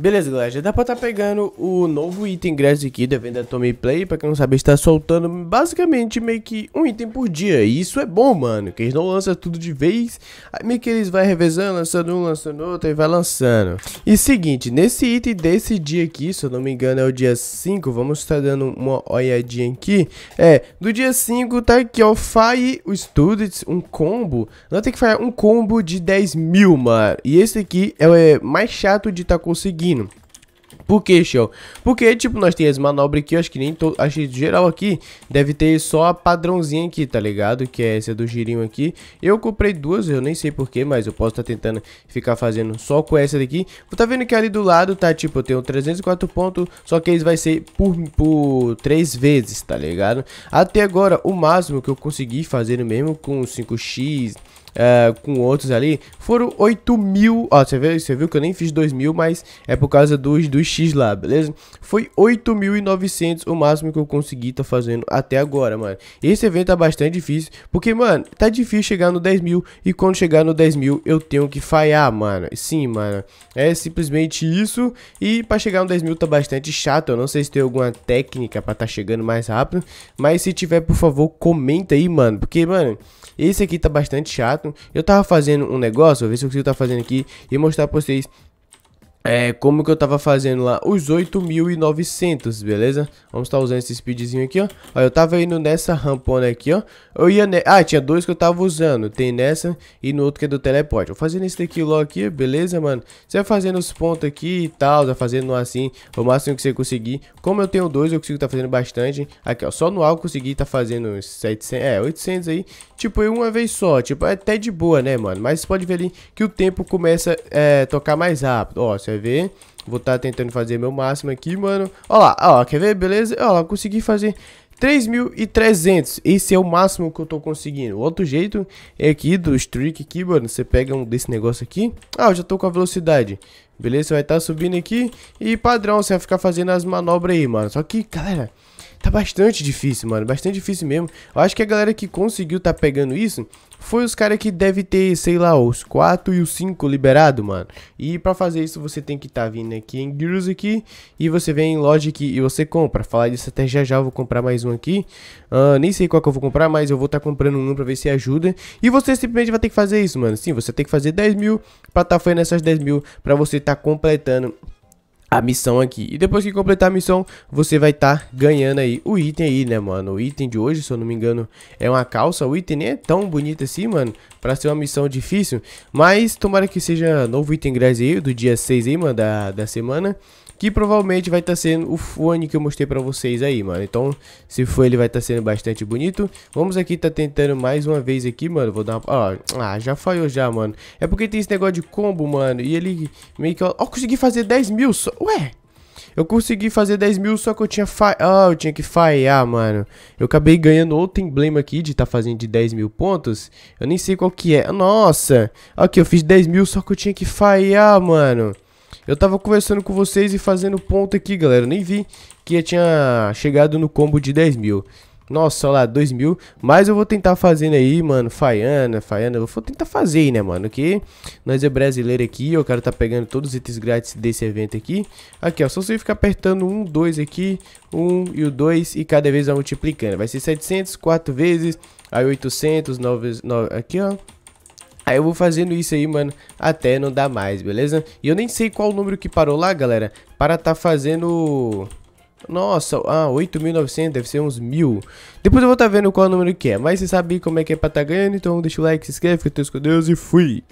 Beleza, galera, já dá pra tá pegando o novo item grátis aqui da venda Tommy Play, pra quem não sabe, está soltando basicamente meio que um item por dia, e isso é bom, mano, que eles não lançam tudo de vez, aí meio que eles vai revezando, lançando um, lançando outro, e vai lançando. E seguinte, nesse item desse dia aqui, se eu não me engano é o dia 5, vamos estar tá dando uma olhadinha aqui, é, do dia 5 tá aqui, ó, Fire Students, um combo, nós tem que fazer um combo de 10 mil, mano, e esse aqui é, o é, mais chato de tá conseguindo, seguindo. Por que, Shell? Porque, tipo, nós temos as manobras aqui, eu acho que nem to... acho que geral aqui deve ter só a padrãozinha aqui, tá ligado? Que é essa do girinho aqui. Eu comprei duas, eu nem sei porquê, mas eu posso estar tá tentando ficar fazendo só com essa daqui. Tá vendo que ali do lado, tá, tipo, eu tenho 304 pontos, só que eles vai ser por, por 3 vezes, tá ligado? Até agora, o máximo que eu consegui fazer mesmo com 5x uh, com outros ali, foram 8 mil. Ó, você viu, você viu que eu nem fiz 2 mil, mas é por causa dos, dos X lá, beleza? Foi 8.900 o máximo que eu consegui tá fazendo até agora, mano. Esse evento tá bastante difícil, porque, mano, tá difícil chegar no 10 mil e quando chegar no 10 mil eu tenho que falhar, mano. Sim, mano, é simplesmente isso. E pra chegar no 10 mil tá bastante chato, eu não sei se tem alguma técnica pra tá chegando mais rápido, mas se tiver, por favor, comenta aí, mano, porque, mano, esse aqui tá bastante chato chato. Eu tava fazendo um negócio, vou ver se eu consigo tá fazendo aqui e mostrar pra vocês é, como que eu tava fazendo lá, os 8.900, beleza? Vamos estar tá usando esse speedzinho aqui, ó. ó. Eu tava indo nessa rampona aqui, ó. Eu ia ne... Ah, tinha dois que eu tava usando. Tem nessa e no outro que é do teleporte. Vou fazendo esse daqui logo aqui, beleza, mano? Você vai fazendo os pontos aqui e tal, vai fazendo assim, o máximo que você conseguir. Como eu tenho dois, eu consigo tá fazendo bastante. Aqui, ó, só no alto consegui tá fazendo uns 700, é, 800 aí. Tipo, uma vez só, tipo, é até de boa, né, mano? Mas você pode ver ali que o tempo começa a é, tocar mais rápido, ó. Quer ver? Vou estar tá tentando fazer meu máximo aqui, mano. Olha lá, ó, quer ver? Beleza? Ó lá, consegui fazer 3.300. Esse é o máximo que eu tô conseguindo. O outro jeito é aqui do streak aqui, mano. Você pega um desse negócio aqui. Ah, eu já tô com a velocidade. Beleza? Você vai estar tá subindo aqui. E padrão, você vai ficar fazendo as manobras aí, mano. Só que, galera... Tá bastante difícil, mano. Bastante difícil mesmo. Eu acho que a galera que conseguiu tá pegando isso foi os caras que deve ter, sei lá, os 4 e os 5 liberado, mano. E para fazer isso, você tem que tá vindo aqui em Gears aqui. E você vem em Logic e você compra. Falar disso até já já, eu vou comprar mais um aqui. Uh, nem sei qual que eu vou comprar, mas eu vou tá comprando um pra ver se ajuda. E você simplesmente vai ter que fazer isso, mano. Sim, você tem que fazer 10 mil pra tá fazendo essas 10 mil pra você tá completando a missão aqui. E depois que completar a missão, você vai estar tá ganhando aí o item aí, né, mano? O item de hoje, se eu não me engano, é uma calça. O item nem é tão bonito assim, mano, pra ser uma missão difícil. Mas tomara que seja novo item grátis aí, do dia 6 aí, mano, da, da semana que provavelmente vai estar tá sendo o fone que eu mostrei pra vocês aí, mano. Então, se for ele vai estar tá sendo bastante bonito. Vamos aqui tá tentando mais uma vez aqui, mano. Vou dar uma... Ah, já falhou já, mano. É porque tem esse negócio de combo, mano. E ele meio que... Ó, oh, consegui fazer 10 mil só. Ué? Eu consegui fazer 10 mil, só que eu tinha fa... Ah, eu tinha que falhar, mano. Eu acabei ganhando outro emblema aqui de tá fazendo de 10 mil pontos. Eu nem sei qual que é. Nossa! Aqui, eu fiz 10 mil, só que eu tinha que falhar, mano. Eu tava conversando com vocês e fazendo ponto aqui, galera. Nem vi que tinha chegado no combo de 10 mil. Nossa, olha lá, 2 mil. Mas eu vou tentar fazendo aí, mano. Faiana, Faiana. Eu vou tentar fazer aí, né, mano? Que nós é brasileiro aqui. Eu quero tá pegando todos os itens grátis desse evento aqui. Aqui, ó. Só você ficar apertando um, dois aqui. Um e o dois. E cada vez vai multiplicando. Vai ser 700, quatro vezes. Aí 800, 9, 9 aqui, ó. Aí eu vou fazendo isso aí, mano, até não dar mais, beleza? E eu nem sei qual o número que parou lá, galera, para tá fazendo... Nossa, ah, 8.900, deve ser uns mil. Depois eu vou tá vendo qual número que é, mas você sabe como é que é pra tá ganhando, então deixa o like, se inscreve, fica com Deus e fui!